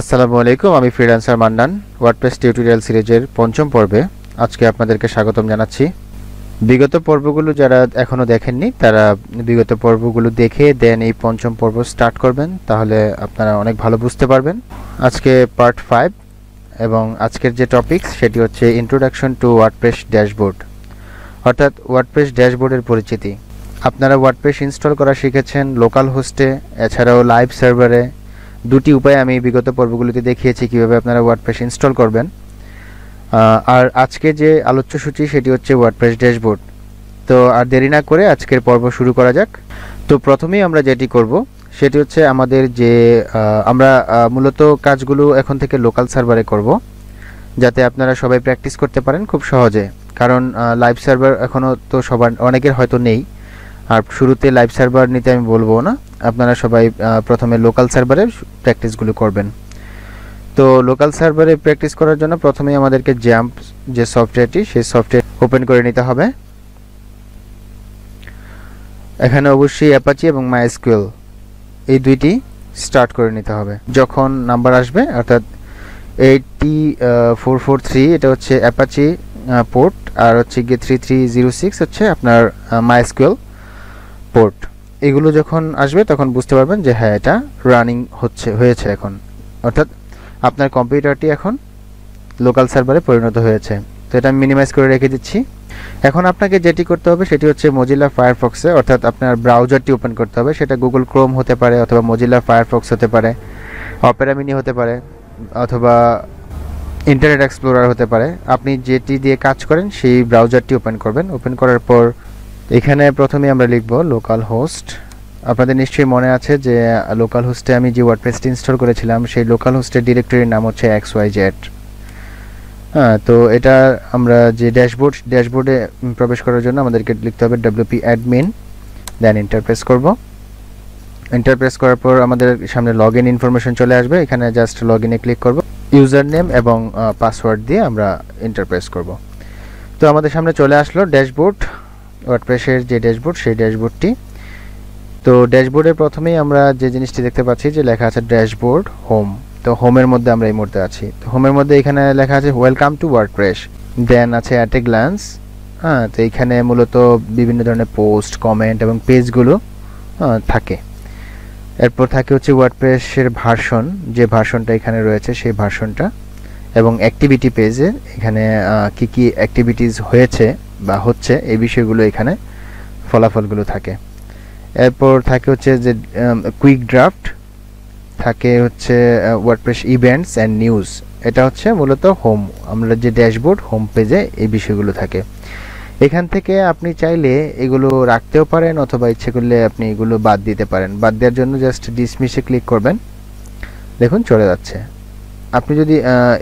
আসসালামু আলাইকুম আমি ফ্রিল্যান্সার মান্নান ওয়ার্ডপ্রেস টিউটোরিয়াল সিরিজের পঞ্চম পর্বে আজকে আপনাদেরকে স্বাগতম জানাচ্ছি বিগত পর্বগুলো যারা এখনও দেখেননি তারা বিগত পর্বগুলো দেখে দেন এই পঞ্চম পর্ব স্টার্ট করবেন তাহলে আপনারা অনেক ভালো বুঝতে পারবেন আজকে পার্ট ফাইভ এবং আজকের যে টপিক সেটি হচ্ছে ইন্ট্রোডাকশন টু ওয়ার্ডপ্রেস ড্যাশবোর্ড অর্থাৎ ওয়ার্ডপ্রেস ড্যাশবোর্ডের পরিচিতি আপনারা ওয়ার্ডপ্রেস ইনস্টল করা শিখেছেন লোকাল হোস্টে এছাড়াও লাইভ সার্ভারে দুটি উপায় আমি বিগত পর্বগুলিতে দেখিয়েছি কিভাবে আপনারা ওয়ার্ডপ্রেস ইনস্টল করবেন আর আজকে যে আলোচ্য সূচি সেটি হচ্ছে ওয়ার্ডপ্রেস ড্যাশবোর্ড তো আর দেরি না করে আজকের পর্ব শুরু করা যাক তো প্রথমেই আমরা যেটি করব সেটি হচ্ছে আমাদের যে আমরা মূলত কাজগুলো এখন থেকে লোকাল সার্ভারে করব যাতে আপনারা সবাই প্র্যাকটিস করতে পারেন খুব সহজে কারণ লাইভ সার্ভার এখনও তো সবার অনেকের হয়তো নেই আর শুরুতে লাইভ সার্ভার নিতে আমি বলবো না আপনারা সবাই প্রথমে লোকাল সার্ভারে প্র্যাকটিসগুলো করবেন তো লোকাল সার্ভারে প্র্যাকটিস করার জন্য প্রথমেই আমাদেরকে জ্যাম্প যে সফটওয়্যারটি সেই সফটওয়্যার ওপেন করে নিতে হবে এখানে অবশ্যই অ্যাপাচি এবং মাইস্কুয়েল এই দুইটি স্টার্ট করে নিতে হবে যখন নাম্বার আসবে অর্থাৎ এইটটি ফোর ফোর থ্রি এটা হচ্ছে অ্যাপাচি পোর্ট আর হচ্ছে গিয়ে থ্রি থ্রি জিরো সিক্স হচ্ছে আপনার মাইস্কুয়েল পোর্ট এগুলো যখন আসবে তখন বুঝতে পারবেন যে হ্যাঁ এটা রানিং হচ্ছে হয়েছে এখন অর্থাৎ আপনার কম্পিউটারটি এখন লোকাল সার্ভারে পরিণত হয়েছে তো এটা আমি মিনিমাইজ করে রেখে দিচ্ছি এখন আপনাকে যেটি করতে হবে সেটি হচ্ছে মজিলা ফায়ারফক্সে অর্থাৎ আপনার ব্রাউজারটি ওপেন করতে হবে সেটা গুগল ক্রোম হতে পারে অথবা মজিলা ফায়ারফক্স হতে পারে অপেরা মিনি হতে পারে অথবা ইন্টারনেট এক্সপ্লোরার হতে পারে আপনি যেটি দিয়ে কাজ করেন সেই ব্রাউজারটি ওপেন করবেন ওপেন করার পর এখানে প্রথমে আমরা লিখব লোকাল হোস্ট আপনাদের নিশ্চয়ই মনে আছে যে লোকাল হোস্টে আমি যে ওয়ার্ডপ্রেসটি ইনস্টল করেছিলাম সেই লোকাল হোস্টের ডিরেক্টরির নাম হচ্ছে এক্স ওয়াই জেড হ্যাঁ তো এটা আমরা যে ড্যাশবোর্ড ড্যাশবোর্ডে প্রবেশ করার জন্য আমাদেরকে লিখতে হবে ডাব্লিউপি অ্যাডমিন দেন ইন্টারপ্রেস করব ইন্টারপ্রেস করার পর আমাদের সামনে লগ ইন ইনফরমেশন চলে আসবে এখানে জাস্ট লগ ইনে ক্লিক করব ইউজার নেম এবং পাসওয়ার্ড দিয়ে আমরা ইন্টারপ্রেস করব তো আমাদের সামনে চলে আসলো ড্যাশবোর্ড ওয়ার্ডপ্রেসের যে ড্যাশবোর্ড সেই ড্যাশবোর্ডটি তো ড্যাশবোর্ডে প্রথমেই আমরা যে জিনিসটি দেখতে পাচ্ছি যে লেখা আছে ড্যাশবোর্ড হোম তো হোমের মধ্যে আমরা এই মুহূর্তে আছি তো হোমের মধ্যে এখানে লেখা আছে ওয়েলকাম টু ওয়ার্ডপ্রেস দেন আছে অ্যাট এ গ্ল্যান্স হ্যাঁ তো এইখানে মূলত বিভিন্ন ধরনের পোস্ট কমেন্ট এবং পেজগুলো থাকে এরপর থাকে হচ্ছে ওয়ার্ডপ্রেসের ভার্সন যে ভার্সনটা এখানে রয়েছে সেই ভার্সনটা এবং অ্যাক্টিভিটি পেজে এখানে কি কি অ্যাক্টিভিটিস হয়েছে বা হচ্ছে এই বিষয়গুলো এখানে ফলাফলগুলো থাকে এরপর থাকে হচ্ছে যে কুইক ড্রাফট থাকে হচ্ছে ওয়ার্ডপ্রেস ইভেন্টস অ্যান্ড নিউজ এটা হচ্ছে মূলত হোম আমরা যে ড্যাশবোর্ড হোম পেজে এই বিষয়গুলো থাকে এখান থেকে আপনি চাইলে এগুলো রাখতেও পারেন অথবা ইচ্ছে করলে আপনি এগুলো বাদ দিতে পারেন বাদ দেওয়ার জন্য জাস্ট ডিসমিসে ক্লিক করবেন দেখুন চলে যাচ্ছে আপনি যদি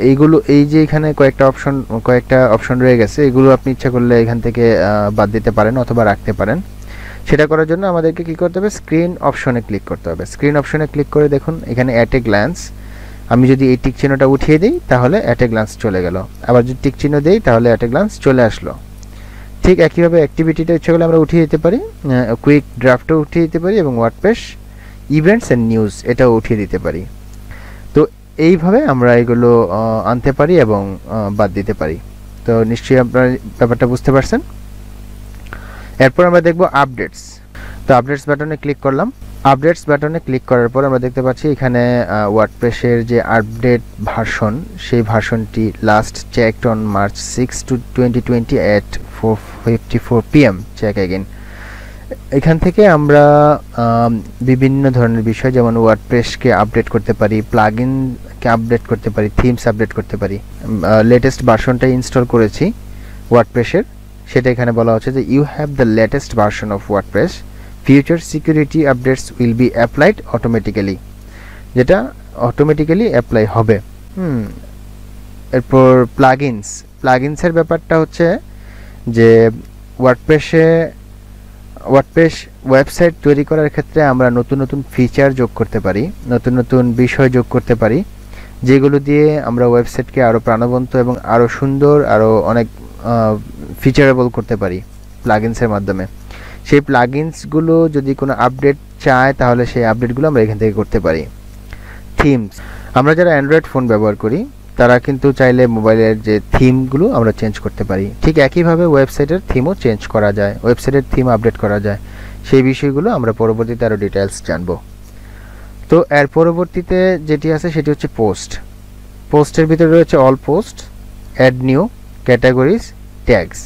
এইগুলো এই যে এখানে কয়েকটা অপশন কয়েকটা অপশন রয়ে গেছে এগুলো আপনি ইচ্ছা করলে এখান থেকে বাদ দিতে পারেন অথবা রাখতে পারেন সেটা করার জন্য আমাদেরকে কি করতে হবে স্ক্রিন অপশনে ক্লিক করতে হবে স্ক্রিন অপশনে ক্লিক করে দেখুন এখানে অ্যাট এ গ্ল্যান্স আমি যদি এই টিক চিহ্নটা উঠিয়ে দিই তাহলে অ্যাট এ গ্লান্স চলে গেল আবার যদি টিক চিহ্ন দিই তাহলে অ্যাট এ গ্লান্স চলে আসলো ঠিক একইভাবে অ্যাক্টিভিটিটা ইচ্ছা করলে আমরা উঠিয়ে দিতে পারি কুইক ড্রাফটও উঠিয়ে দিতে পারি এবং ওয়ার্ডপেস ইভেন্টস অ্যান্ড নিউজ এটাও উঠিয়ে দিতে পারি এইভাবে আমরা এগুলো আনতে পারি এবং বাদ দিতে পারি তো নিশ্চয়ই আপনার ব্যাপারটা বুঝতে পারছেন এরপর আমরা দেখব আপডেটস তো আপডেটস বাটনে ক্লিক করলাম আপডেটস বাটনে ক্লিক করার পর আমরা দেখতে পাচ্ছি এখানে ওয়ার্ডপ্রেসের যে আপডেট ভার্সন সেই ভার্সনটি last checked on March six two twenty twenty at four fifty four PM check again এখান থেকে আমরা বিভিন্ন ধরনের বিষয় যেমন ওয়ার্ডপ্রেসকে আপডেট করতে পারি প্লাগ ইনকে আপডেট করতে পারি থিমস আপডেট করতে পারি লেটেস্ট ভার্সনটা ইনস্টল করেছি ওয়ার্ডপ্রেসের সেটা এখানে বলা হচ্ছে যে you have the latest version of WordPress future security updates will be applied automatically যেটা অটোমেটিক্যালি অ্যাপ্লাই হবে হুম এরপর প্লাগিনস প্লাগিনসের ব্যাপারটা হচ্ছে যে ওয়ার্ডপ্রেসে ওয়ার্ডপ্রেস ওয়েবসাইট তৈরি করার ক্ষেত্রে আমরা নতুন নতুন ফিচার যোগ করতে পারি নতুন নতুন বিষয় যোগ করতে পারি যেগুলো দিয়ে আমরা ওয়েবসাইটকে আরও প্রাণবন্ত এবং আরও সুন্দর আরও অনেক ফিচারেবল করতে পারি প্লাগিনসের মাধ্যমে সেই প্লাগিনসগুলো যদি কোনো আপডেট চায় তাহলে সেই আপডেটগুলো আমরা এখান থেকে করতে পারি থিমস আমরা যারা অ্যান্ড্রয়েড ফোন ব্যবহার করি তারা কিন্তু চাইলে মোবাইলের যে থিমগুলো আমরা চেঞ্জ করতে পারি ঠিক একইভাবে ওয়েবসাইটের থিমও চেঞ্জ করা যায় ওয়েবসাইটের থিম আপডেট করা যায় সেই বিষয়গুলো আমরা পরবর্তীতে আরও ডিটেলস জানবো তো এর পরবর্তীতে যেটি আছে সেটি হচ্ছে পোস্ট পোস্টের ভিতরে রয়েছে all post add new categories tags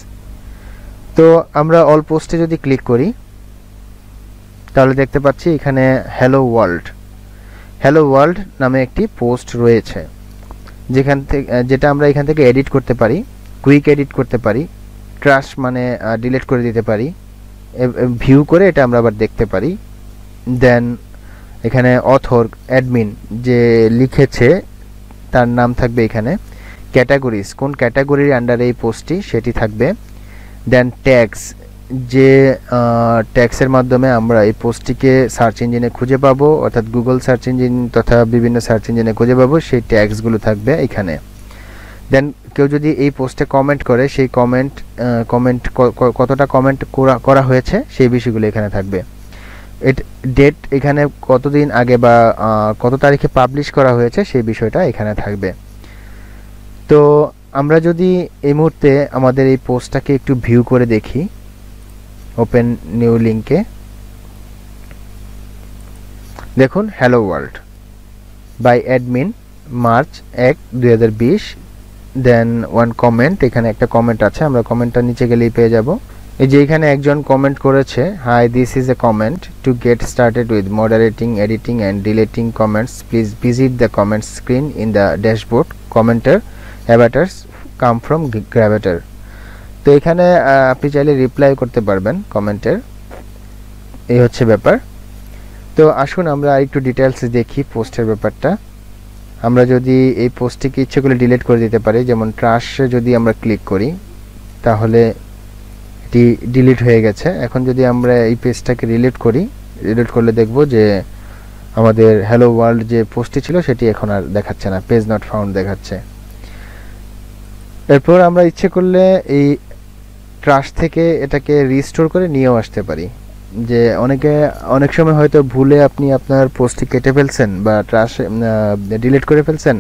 তো আমরা অল পোস্টে যদি ক্লিক করি তাহলে দেখতে পাচ্ছি এখানে হ্যালো ওয়ার্ল্ড হ্যালো ওয়ার্ল্ড নামে একটি পোস্ট রয়েছে যেখান থেকে যেটা আমরা এখান থেকে এডিট করতে পারি কুইক এডিট করতে পারি ক্রাশ মানে ডিলিট করে দিতে পারি ভিউ করে এটা আমরা আবার দেখতে পারি দেন এখানে অথর অ্যাডমিন যে লিখেছে তার নাম থাকবে এখানে ক্যাটাগরিজ কোন ক্যাটাগরির আন্ডারে এই পোস্টটি সেটি থাকবে দেন ট্যাগস যে ট্যাক্সের মাধ্যমে আমরা এই পোস্টটিকে সার্চ ইঞ্জিনে খুঁজে পাবো অর্থাৎ গুগল সার্চ ইঞ্জিন তথা বিভিন্ন সার্চ ইঞ্জিনে খুঁজে পাবো সেই ট্যাক্সগুলো থাকবে এখানে দেন কেউ যদি এই পোস্টে কমেন্ট করে সেই কমেন্ট কমেন্ট কতটা কমেন্ট করা হয়েছে সেই বিষয়গুলো এখানে থাকবে এট ডেট এখানে কতদিন আগে বা কত তারিখে পাবলিশ করা হয়েছে সেই বিষয়টা এখানে থাকবে তো আমরা যদি এই মুহূর্তে আমাদের এই পোস্টটাকে একটু ভিউ করে দেখি ওপেন নিউ লিঙ্কে দেখুন hello world by admin March এক দুই দেন ওয়ান কমেন্ট এখানে একটা কমেন্ট আছে আমরা কমেন্টটা নিচে গেলেই পেয়ে যাব এই যে এখানে একজন কমেন্ট করেছে hi this is a comment to get started with moderating editing and deleting comments please visit the comment screen in the dashboard commenter avatars come from Gravatar তো এখানে আপনি চাইলে রিপ্লাই করতে পারবেন কমেন্টের এই হচ্ছে ব্যাপার তো আসুন আমরা একটু ডিটেলস দেখি পোস্টের ব্যাপারটা আমরা যদি এই পোস্টটিকে ইচ্ছে করে ডিলিট করে দিতে পারি যেমন ট্রাশে যদি আমরা ক্লিক করি তাহলে এটি ডিলিট হয়ে গেছে এখন যদি আমরা এই পেজটাকে রিলিট করি রিলিট করলে দেখব যে আমাদের হ্যালো ওয়ার্ল্ড যে পোস্টটি ছিল সেটি এখন আর দেখাচ্ছে না পেজ নট ফাউন্ড দেখাচ্ছে এরপর আমরা ইচ্ছে করলে এই ক্রাশ থেকে এটাকে রিস্টোর করে নিয়েও আসতে পারি যে অনেকে অনেক সময় হয়তো ভুলে আপনি আপনার পোস্টটি কেটে ফেলছেন বা ট্রাশ ডিলিট করে ফেলছেন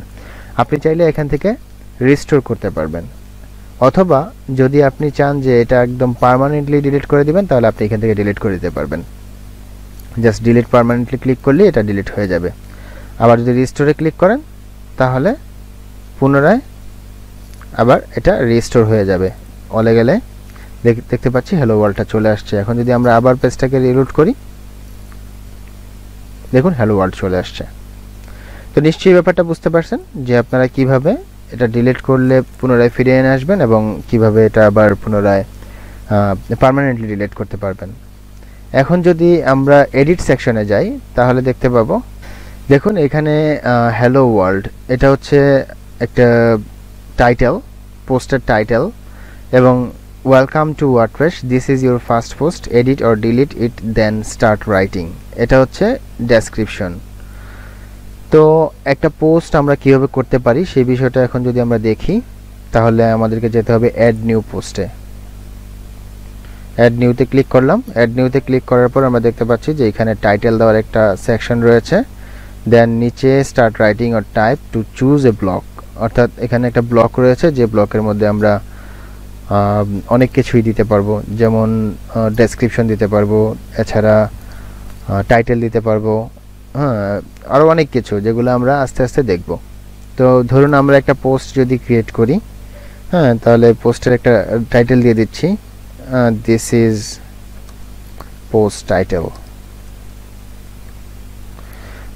আপনি চাইলে এখান থেকে রিস্টোর করতে পারবেন অথবা যদি আপনি চান যে এটা একদম পারমানেন্টলি ডিলিট করে দিবেন তাহলে আপনি এখান থেকে ডিলিট করে দিতে পারবেন জাস্ট ডিলিট পারমানেন্টলি ক্লিক করলে এটা ডিলিট হয়ে যাবে আবার যদি রিস্টোরে ক্লিক করেন তাহলে পুনরায় আবার এটা রিস্টোর হয়ে যাবে অলে গেলে দেখতে পাচ্ছি হ্যালো ওয়ার্ল্ডটা চলে আসছে এখন যদি আমরা আবার পেজটাকে রিলোড করি দেখুন হ্যালো ওয়ার্ল্ড চলে আসছে তো নিশ্চয়ই ব্যাপারটা বুঝতে পারছেন যে আপনারা কিভাবে এটা ডিলিট করলে পুনরায় ফিরে এনে আসবেন এবং কিভাবে এটা আবার পুনরায় পারমানেন্টলি ডিলিট করতে পারবেন এখন যদি আমরা এডিট সেকশনে যাই তাহলে দেখতে পাবো দেখুন এখানে হ্যালো ওয়ার্ল্ড এটা হচ্ছে একটা টাইটেল পোস্টের টাইটেল এবং welcome to WordPress this is your first post edit or delete it then start writing এটা হচ্ছে ডেসক্রিপশন তো একটা পোস্ট আমরা কীভাবে করতে পারি সেই বিষয়টা এখন যদি আমরা দেখি তাহলে আমাদেরকে যেতে হবে অ্যাড নিউ পোস্টে অ্যাড নিউতে ক্লিক করলাম অ্যাড নিউতে ক্লিক করার পর আমরা দেখতে পাচ্ছি যে এখানে টাইটেল দেওয়ার একটা সেকশন রয়েছে দেন নিচে start writing or type to choose a block অর্থাৎ এখানে একটা ব্লক রয়েছে যে ব্লকের মধ্যে আমরা অনেক কিছুই দিতে পারবো যেমন ডেসক্রিপশন দিতে পারবো এছাড়া টাইটেল দিতে পারবো হ্যাঁ আরও অনেক কিছু যেগুলো আমরা আস্তে আস্তে দেখব তো ধরুন আমরা একটা পোস্ট যদি ক্রিয়েট করি হ্যাঁ তাহলে পোস্টের একটা টাইটেল দিয়ে দিচ্ছি this is post title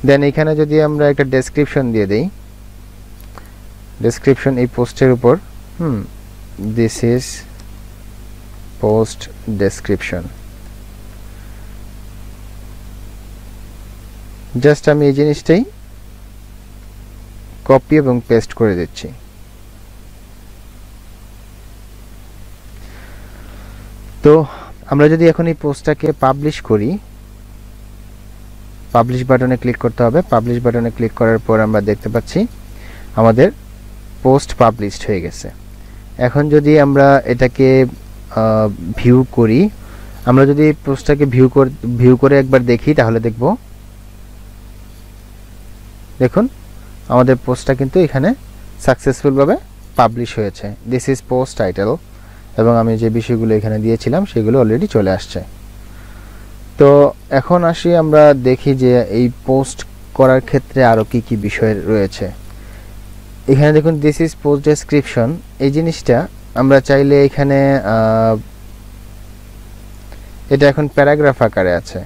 then এখানে যদি আমরা একটা ডেসক্রিপশন দিয়ে দিই ডেসক্রিপশন এই পোস্টের উপর হুম this is post description just আমি এই জিনিসটাই কপি এবং পেস্ট করে দিচ্ছি তো আমরা যদি এখন এই পোস্টটাকে পাবলিশ করি পাবলিশ বাটনে ক্লিক করতে হবে পাবলিশ বাটনে ক্লিক করার পর আমরা দেখতে পাচ্ছি আমাদের পোস্ট পাবলিশড হয়ে গেছে এখন যদি আমরা এটাকে ভিউ করি আমরা যদি পোস্টটাকে ভিউ ভিউ করে একবার দেখি তাহলে দেখব দেখুন আমাদের পোস্টটা কিন্তু এখানে সাকসেসফুলভাবে পাবলিশ হয়েছে দিস ইজ পোস্ট টাইটেল এবং আমি যে বিষয়গুলো এখানে দিয়েছিলাম সেগুলো অলরেডি চলে আসছে তো এখন আসি আমরা দেখি যে এই পোস্ট করার ক্ষেত্রে আরও কি কি বিষয় রয়েছে এখানে দেখুন দিস ইজ পোস্ট ডেসক্রিপশন এই জিনিসটা আমরা চাইলে এখানে এটা এখন প্যারাগ্রাফ আকারে আছে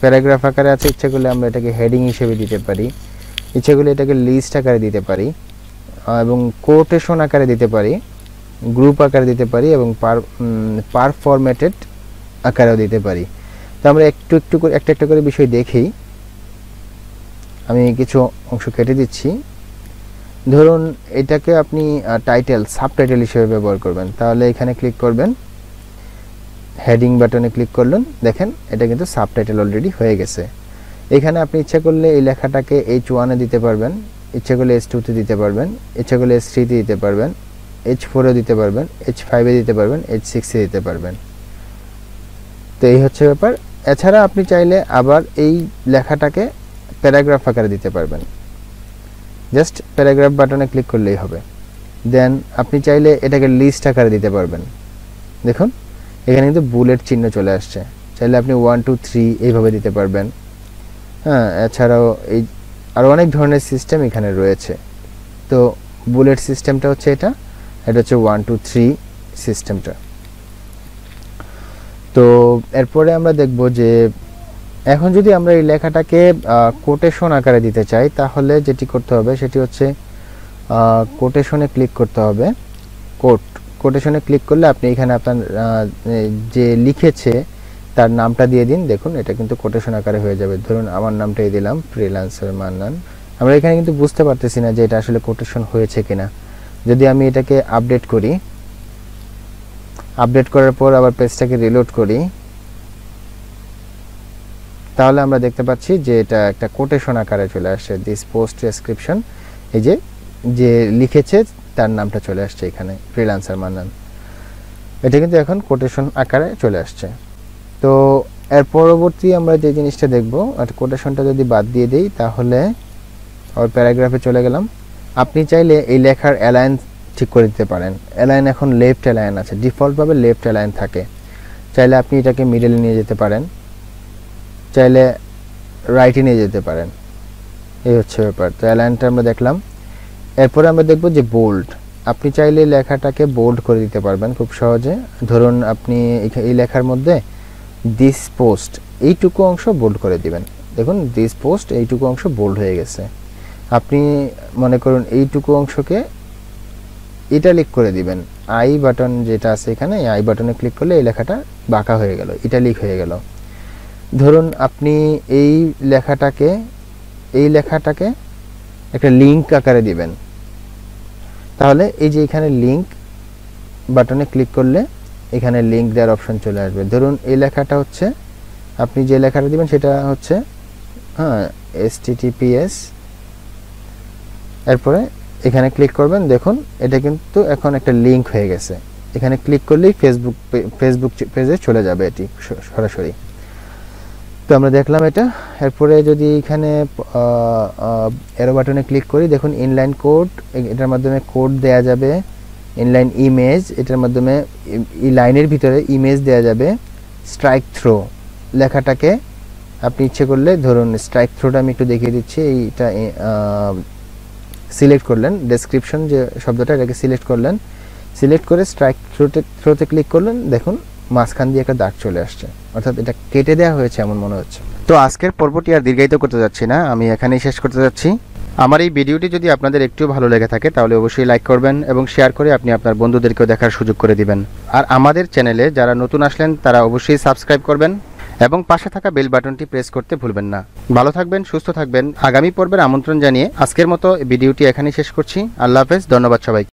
প্যারাগ্রাফ আকারে আছে ইচ্ছা করলে আমরা এটাকে হেডিং হিসেবে দিতে পারি ইচ্ছা করলে এটাকে লিস্ট আকারে দিতে পারি এবং কোটেশন আকারে দিতে পারি গ্রুপ আকারে দিতে পারি এবং পার পার ফরম্যাটেড আকারেও দিতে পারি তো আমরা একটু একটু করে একটা একটা করে বিষয় দেখি আমি কিছু অংশ কেটে দিচ্ছি ধরুন এটাকে আপনি টাইটেল সাবটাইটেল হিসেবে ব্যবহার করবেন তাহলে এখানে ক্লিক করবেন হেডিং বাটনে ক্লিক করলেন দেখেন এটা কিন্তু সাবটাইটেল অলরেডি হয়ে গেছে এখানে আপনি ইচ্ছা করলে এই লেখাটাকে এইচ ওয়ানে দিতে পারবেন ইচ্ছা করলে এইচ টুতে দিতে পারবেন ইচ্ছা করলে এইচ থ্রিতে দিতে পারবেন এইচ ফোরে দিতে পারবেন এইচ ফাইভে দিতে পারবেন এইচ সিক্সে দিতে পারবেন তো এই হচ্ছে ব্যাপার এছাড়া আপনি চাইলে আবার এই লেখাটাকে প্যারাগ্রাফ আকারে দিতে পারবেন জাস্ট প্যারাগ্রাফ বাটনে ক্লিক করলেই হবে দেন আপনি চাইলে এটাকে লিস্ট আকারে দিতে পারবেন দেখুন এখানে কিন্তু বুলেট চিহ্ন চলে আসছে চাইলে আপনি ওয়ান টু থ্রি এইভাবে দিতে পারবেন হ্যাঁ এছাড়াও এই আরও অনেক ধরনের সিস্টেম এখানে রয়েছে তো বুলেট সিস্টেমটা হচ্ছে এটা এটা হচ্ছে ওয়ান টু থ্রি সিস্টেমটা তো এরপরে আমরা দেখব যে এখন যদি আমরা এই লেখাটাকে কোটেশন আকারে দিতে চাই তাহলে যেটি করতে হবে সেটি হচ্ছে কোটেশনে ক্লিক করতে হবে কোট কোটেশনে ক্লিক করলে আপনি এখানে আপনার যে লিখেছে তার নামটা দিয়ে দিন দেখুন এটা কিন্তু কোটেশন আকারে হয়ে যাবে ধরুন আমার নামটাই দিলাম ফ্রিল্যান্সার মান্নান আমরা এখানে কিন্তু বুঝতে পারতেছি না যে এটা আসলে কোটেশন হয়েছে কিনা যদি আমি এটাকে আপডেট করি আপডেট করার পর আবার পেজটাকে রিলোড করি তাহলে আমরা দেখতে পাচ্ছি যে এটা একটা কোটেশন আকারে চলে আসছে দিস পোস্ট ডেসক্রিপশন এই যে যে লিখেছে তার নামটা চলে আসছে এখানে ফ্রিলান্সার মান্নান এটা কিন্তু এখন কোটেশন আকারে চলে আসছে তো এর পরবর্তী আমরা যে জিনিসটা দেখবো কোটেশনটা যদি বাদ দিয়ে দিই তাহলে ওর প্যারাগ্রাফে চলে গেলাম আপনি চাইলে এই লেখার অ্যালায়েন্স ঠিক করে দিতে পারেন অ্যালাইন এখন লেফট অ্যালায়েন আছে ডিফল্টভাবে লেফট অ্যালাইন থাকে চাইলে আপনি এটাকে মিডলে নিয়ে যেতে পারেন চাইলে রাইটে নিয়ে যেতে পারেন এই হচ্ছে ব্যাপার তো অ্যালাইনটা আমরা দেখলাম এরপরে আমরা দেখব যে বোল্ড আপনি চাইলে লেখাটাকে বোল্ড করে দিতে পারবেন খুব সহজে ধরুন আপনি এই লেখার মধ্যে দিস পোস্ট এইটুকু অংশ বোল্ড করে দিবেন দেখুন দিস পোস্ট এইটুকু অংশ বোল্ড হয়ে গেছে আপনি মনে করুন এইটুকু অংশকে ইটালিক করে দিবেন আই বাটন যেটা আছে এখানে আই বাটনে ক্লিক করলে এই লেখাটা বাঁকা হয়ে গেল ইটালিক হয়ে গেল ধরুন আপনি এই লেখাটাকে এই লেখাটাকে একটা লিঙ্ক আকারে দিবেন তাহলে এই যে এখানে লিঙ্ক বাটনে ক্লিক করলে এখানে লিঙ্ক দেওয়ার অপশন চলে আসবে ধরুন এই লেখাটা হচ্ছে আপনি যে লেখাটা দিবেন সেটা হচ্ছে হ্যাঁ এস টিটিপিএস এরপরে এখানে ক্লিক করবেন দেখুন এটা কিন্তু এখন একটা লিঙ্ক হয়ে গেছে এখানে ক্লিক করলেই ফেসবুক ফেসবুক পেজে চলে যাবে এটি সরাসরি তো আমরা দেখলাম এটা এরপরে যদি এখানে এরো বাটনে ক্লিক করি দেখুন ইনলাইন কোড এটার মাধ্যমে কোড দেয়া যাবে ইনলাইন ইমেজ এটার মাধ্যমে এই লাইনের ভিতরে ইমেজ দেয়া যাবে স্ট্রাইক থ্রো লেখাটাকে আপনি ইচ্ছে করলে ধরুন স্ট্রাইক থ্রোটা আমি একটু দেখিয়ে দিচ্ছি এইটা সিলেক্ট করলেন ডেসক্রিপশন যে শব্দটা এটাকে সিলেক্ট করলেন সিলেক্ট করে স্ট্রাইক থ্রোতে থ্রোতে ক্লিক করলেন দেখুন মাঝখান দিয়ে একটা দাগ চলে আসছে অর্থাৎ এটা কেটে দেওয়া হয়েছে এমন মনে হচ্ছে তো আজকের পর্বটি আর দীর্ঘায়িত করতে যাচ্ছি না আমি এখানেই শেষ করতে যাচ্ছি আমার এই ভিডিওটি যদি আপনাদের একটু ভালো লেগে থাকে তাহলে অবশ্যই লাইক করবেন এবং শেয়ার করে আপনি আপনার বন্ধুদেরকেও দেখার সুযোগ করে দিবেন আর আমাদের চ্যানেলে যারা নতুন আসলেন তারা অবশ্যই সাবস্ক্রাইব করবেন এবং পাশে থাকা বেল বাটনটি প্রেস করতে ভুলবেন না ভালো থাকবেন সুস্থ থাকবেন আগামী পর্বের আমন্ত্রণ জানিয়ে আজকের মতো ভিডিওটি এখানেই শেষ করছি আল্লাহ হাফেজ ধন্যবাদ সবাই